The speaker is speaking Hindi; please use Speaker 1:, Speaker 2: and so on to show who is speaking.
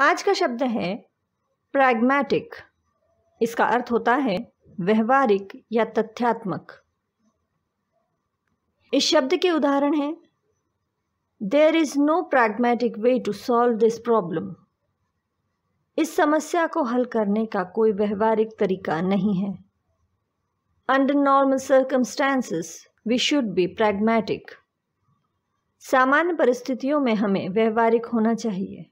Speaker 1: आज का शब्द है प्रैग्मेटिक इसका अर्थ होता है व्यवहारिक या तथ्यात्मक इस शब्द के उदाहरण हैं there is no pragmatic way to solve this problem इस समस्या को हल करने का कोई व्यवहारिक तरीका नहीं है under normal circumstances we should be pragmatic सामान्य परिस्थितियों में हमें व्यवहारिक होना चाहिए